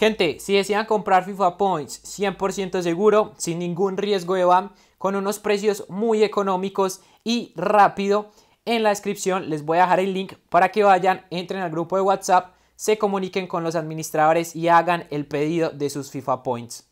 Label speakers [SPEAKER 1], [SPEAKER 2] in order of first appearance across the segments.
[SPEAKER 1] Gente, si desean comprar FIFA Points 100% seguro, sin ningún riesgo de BAM, con unos precios muy económicos y rápido, en la descripción les voy a dejar el link para que vayan, entren al grupo de WhatsApp, se comuniquen con los administradores y hagan el pedido de sus FIFA Points.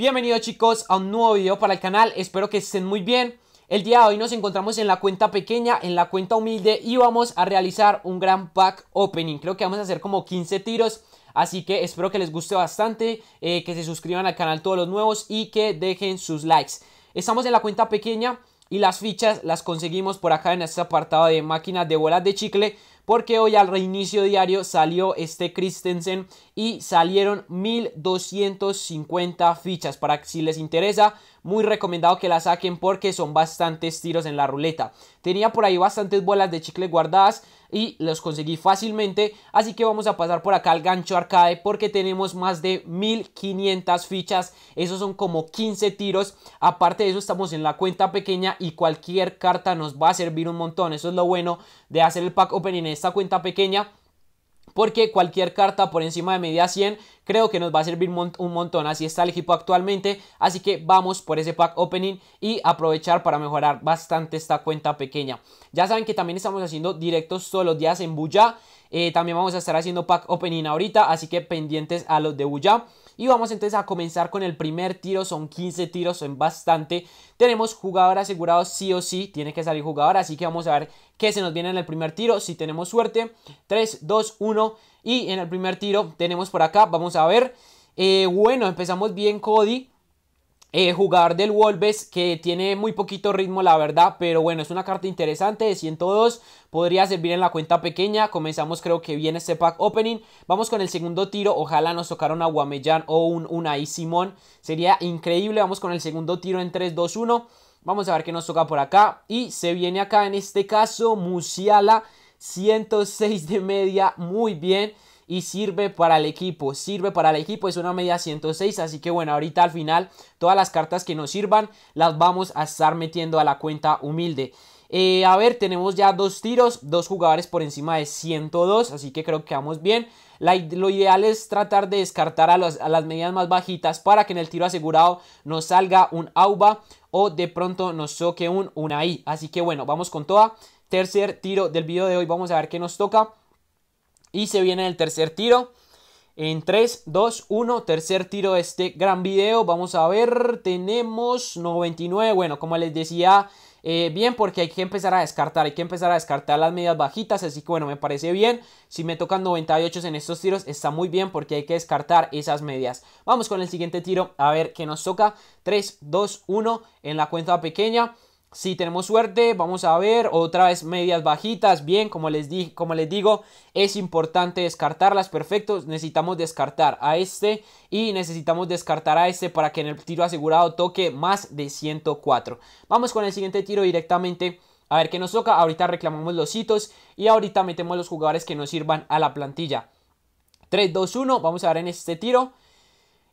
[SPEAKER 1] Bienvenidos chicos a un nuevo video para el canal, espero que estén muy bien. El día de hoy nos encontramos en la cuenta pequeña, en la cuenta humilde y vamos a realizar un gran pack opening. Creo que vamos a hacer como 15 tiros, así que espero que les guste bastante, eh, que se suscriban al canal todos los nuevos y que dejen sus likes. Estamos en la cuenta pequeña y las fichas las conseguimos por acá en este apartado de máquinas de bolas de chicle porque hoy al reinicio diario salió este Christensen y salieron 1250 fichas para si les interesa muy recomendado que la saquen porque son bastantes tiros en la ruleta tenía por ahí bastantes bolas de chicle guardadas y los conseguí fácilmente así que vamos a pasar por acá al gancho arcade porque tenemos más de 1500 fichas esos son como 15 tiros aparte de eso estamos en la cuenta pequeña y cualquier carta nos va a servir un montón eso es lo bueno de hacer el pack opening en esta cuenta pequeña porque cualquier carta por encima de media 100 creo que nos va a servir un montón, así está el equipo actualmente, así que vamos por ese pack opening y aprovechar para mejorar bastante esta cuenta pequeña. Ya saben que también estamos haciendo directos todos los días en Buya, eh, también vamos a estar haciendo pack opening ahorita, así que pendientes a los de Buya. Y vamos entonces a comenzar con el primer tiro, son 15 tiros, son bastante. Tenemos jugador asegurado sí o sí, tiene que salir jugador, así que vamos a ver que se nos viene en el primer tiro si tenemos suerte. 3, 2, 1 y en el primer tiro tenemos por acá, vamos a ver. Eh, bueno, empezamos bien Cody. Eh, jugador del Wolves que tiene muy poquito ritmo la verdad pero bueno es una carta interesante de 102 podría servir en la cuenta pequeña comenzamos creo que bien este pack opening vamos con el segundo tiro ojalá nos tocaron a Guameyan o un y Simón sería increíble vamos con el segundo tiro en 3 2 1 Vamos a ver qué nos toca por acá. Y se viene acá en este caso Musiala, 106 de media, muy bien. Y sirve para el equipo, sirve para el equipo, es una media 106, así que bueno, ahorita al final todas las cartas que nos sirvan las vamos a estar metiendo a la cuenta humilde. Eh, a ver, tenemos ya dos tiros, dos jugadores por encima de 102, así que creo que vamos bien. lo ideal es tratar de descartar a, a, las medidas más bajitas para que en el tiro asegurado nos salga un AUBA, o de pronto nos toque un ahí. Así que bueno, vamos con toda. Tercer tiro del video de hoy, vamos a ver qué nos toca. Y se viene el tercer tiro. En 3, 2, 1, tercer tiro de este gran video. Vamos a ver, tenemos 99. Bueno, como les decía eh, bien porque hay que empezar a descartar, hay que empezar a descartar las medias bajitas, así que bueno, me parece bien, si me tocan 98 en estos tiros está muy bien porque hay que descartar esas medias. Vamos con el siguiente tiro, a ver qué nos toca, 3, 2, 1 en la cuenta pequeña. Si tenemos suerte, vamos a ver otra vez medias bajitas. Bien, como les, di, como les digo, es importante descartarlas. Perfecto, necesitamos descartar a este y necesitamos descartar a este para que en el tiro asegurado toque más de 104. Vamos con el siguiente tiro directamente. A ver qué nos toca. Ahorita reclamamos los hitos y ahorita metemos los jugadores que nos sirvan a la plantilla. 3, 2, 1. Vamos a ver en este tiro.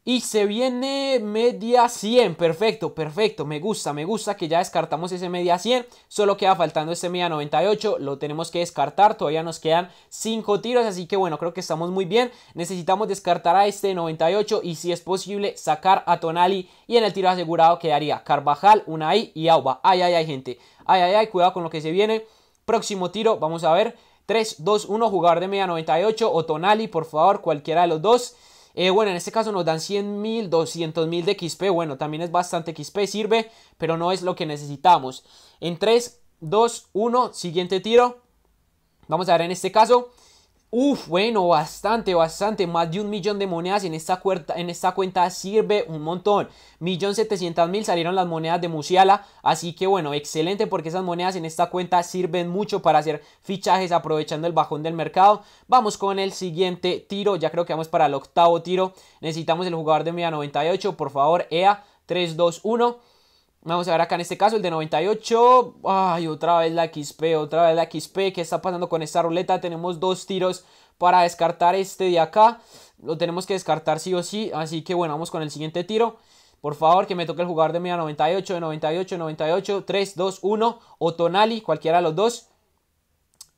[SPEAKER 1] Y se viene media 100. Perfecto, perfecto. Me gusta, me gusta que ya descartamos ese media 100. Solo queda faltando ese media 98. Lo tenemos que descartar. Todavía nos quedan 5 tiros. Así que bueno, creo que estamos muy bien. Necesitamos descartar a este 98. Y si es posible, sacar a Tonali. Y en el tiro asegurado quedaría Carvajal, Unai y Auba. Ay, ay, ay, gente. Ay, ay, ay. Cuidado con lo que se viene. Próximo tiro. Vamos a ver. 3, 2, 1. jugar de media 98. O Tonali, por favor. Cualquiera de los dos. Eh, bueno, en este caso nos dan 100.000, 200.000 de XP. Bueno, también es bastante XP, sirve, pero no es lo que necesitamos. En 3, 2, 1, siguiente tiro. Vamos a ver en este caso. Uf, bueno, bastante, bastante. Más de un millón de monedas en esta, en esta cuenta sirve un montón. Millón setecientas mil salieron las monedas de Musiala. Así que bueno, excelente porque esas monedas en esta cuenta sirven mucho para hacer fichajes aprovechando el bajón del mercado. Vamos con el siguiente tiro. Ya creo que vamos para el octavo tiro. Necesitamos el jugador de media 98. Por favor, EA 321. Vamos a ver acá en este caso el de 98. Ay, otra vez la XP, otra vez la XP. ¿Qué está pasando con esta ruleta? Tenemos dos tiros para descartar este de acá. Lo tenemos que descartar sí o sí. Así que bueno, vamos con el siguiente tiro. Por favor, que me toque el jugador de media 98, de 98, 98, 3, 2, 1 o Tonali, cualquiera de los dos.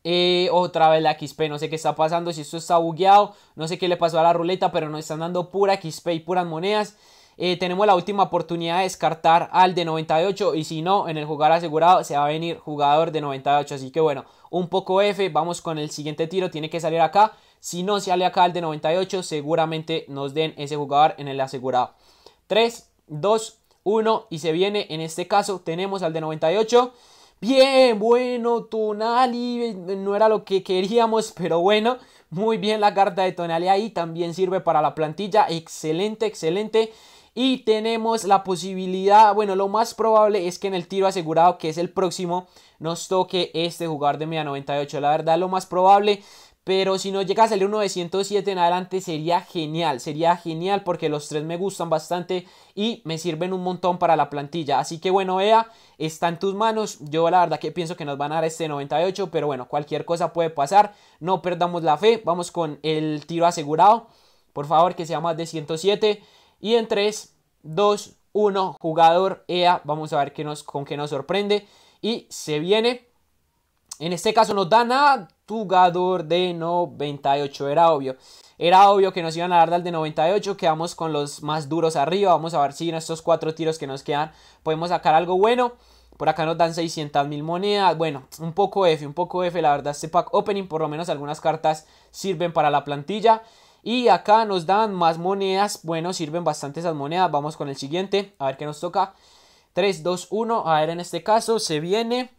[SPEAKER 1] Eh, otra vez la XP, no sé qué está pasando, si esto está bugueado, no sé qué le pasó a la ruleta, pero nos están dando pura XP y puras monedas. Eh, tenemos la última oportunidad de descartar al de 98 y si no, en el jugar asegurado se va a venir jugador de 98. Así que bueno, un poco F, vamos con el siguiente tiro, tiene que salir acá. Si no sale acá el de 98, seguramente nos den ese jugador en el asegurado. 3, 2, 1 y se viene, en este caso tenemos al de 98. Bien, bueno, Tonali, no era lo que queríamos, pero bueno, muy bien la carta de Tonali ahí, también sirve para la plantilla, excelente, excelente. Y tenemos la posibilidad, bueno, lo más probable es que en el tiro asegurado, que es el próximo, nos toque este jugador de media 98. La verdad, lo más probable. Pero si nos llega a salir uno de 107 en adelante sería genial, sería genial porque los tres me gustan bastante y me sirven un montón para la plantilla. Así que bueno, Ea, está en tus manos. Yo la verdad que pienso que nos van a dar este 98, pero bueno, cualquier cosa puede pasar. No perdamos la fe, vamos con el tiro asegurado. Por favor, que sea más de 107. Y en 3, 2, 1, jugador EA. Vamos a ver qué nos, con qué nos sorprende. Y se viene. En este caso nos dan a jugador de 98. Era obvio. Era obvio que nos iban a dar al de 98. Quedamos con los más duros arriba. Vamos a ver si en estos cuatro tiros que nos quedan podemos sacar algo bueno. Por acá nos dan 600 mil monedas. Bueno, un poco F, un poco F. La verdad, este pack opening, por lo menos algunas cartas sirven para la plantilla. Y acá nos dan más monedas. Bueno, sirven bastante esas monedas. Vamos con el siguiente. A ver qué nos toca. 3, 2, 1. A ver, en este caso se viene.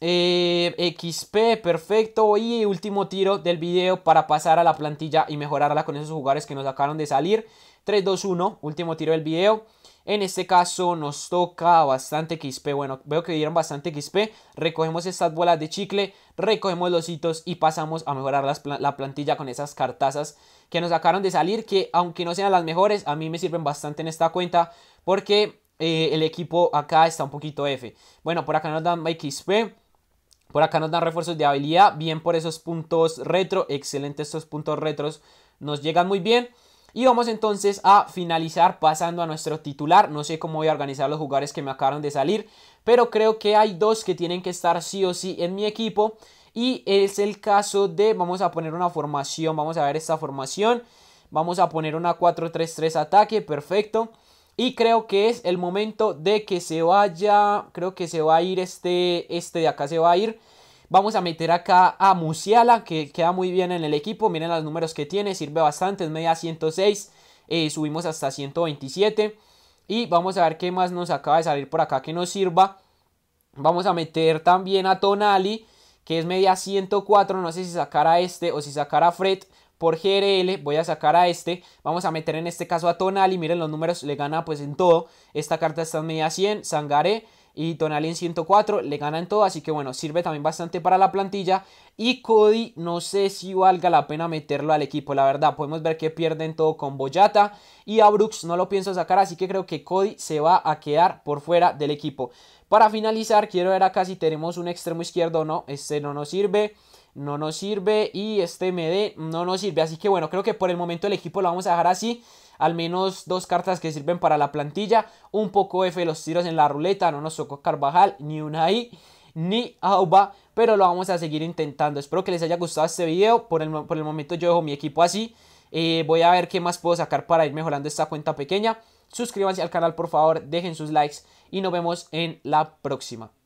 [SPEAKER 1] Eh, XP, perfecto. Y último tiro del video para pasar a la plantilla y mejorarla con esos jugadores que nos acabaron de salir. 3, 2, 1. Último tiro del video. En este caso nos toca bastante XP. Bueno, veo que dieron bastante XP. Recogemos estas bolas de chicle, recogemos los hitos y pasamos a mejorar la plantilla con esas cartazas que nos sacaron de salir. Que aunque no sean las mejores, a mí me sirven bastante en esta cuenta porque eh, el equipo acá está un poquito F. Bueno, por acá nos dan XP. Por acá nos dan refuerzos de habilidad. Bien por esos puntos retro. Excelente estos puntos retros. Nos llegan muy bien. Y vamos entonces a finalizar pasando a nuestro titular. No sé cómo voy a organizar los jugadores que me acabaron de salir, pero creo que hay dos que tienen que estar sí o sí en mi equipo. Y es el caso de, vamos a poner una formación, vamos a ver esta formación. Vamos a poner una 4-3-3 ataque, perfecto. Y creo que es el momento de que se vaya, creo que se va a ir este, este de acá se va a ir. Vamos a meter acá a Musiala, que queda muy bien en el equipo. Miren los números que tiene, sirve bastante, es media 106. Eh, subimos hasta 127. Y vamos a ver qué más nos acaba de salir por acá que nos sirva. Vamos a meter también a Tonali, que es media 104. No sé si sacar a este o si sacar a Fred por GRL, voy a sacar a este, vamos a meter en este caso a Tonali, miren los números, le gana pues en todo, esta carta está en media 100, Sangaré, y Tonali 104 le gana en todo, así que bueno, sirve también bastante para la plantilla y Cody no sé si valga la pena meterlo al equipo, la verdad, podemos ver que pierden todo con Boyata y a Brooks no lo pienso sacar, así que creo que Cody se va a quedar por fuera del equipo. Para finalizar, quiero ver acá si tenemos un extremo izquierdo o no, este no nos sirve no nos sirve y este MD no nos sirve. Así que bueno, creo que por el momento el equipo lo vamos a dejar así al menos dos cartas que sirven para la plantilla. Un poco F los tiros en la ruleta, no nos tocó Carvajal, ni una I, ni Auba, pero lo vamos a seguir intentando. Espero que les haya gustado este video, por el, momento yo dejo mi equipo así. Eh, voy a ver qué más puedo sacar para ir mejorando esta cuenta pequeña. Suscríbanse al canal por favor, dejen sus likes y nos vemos en la próxima.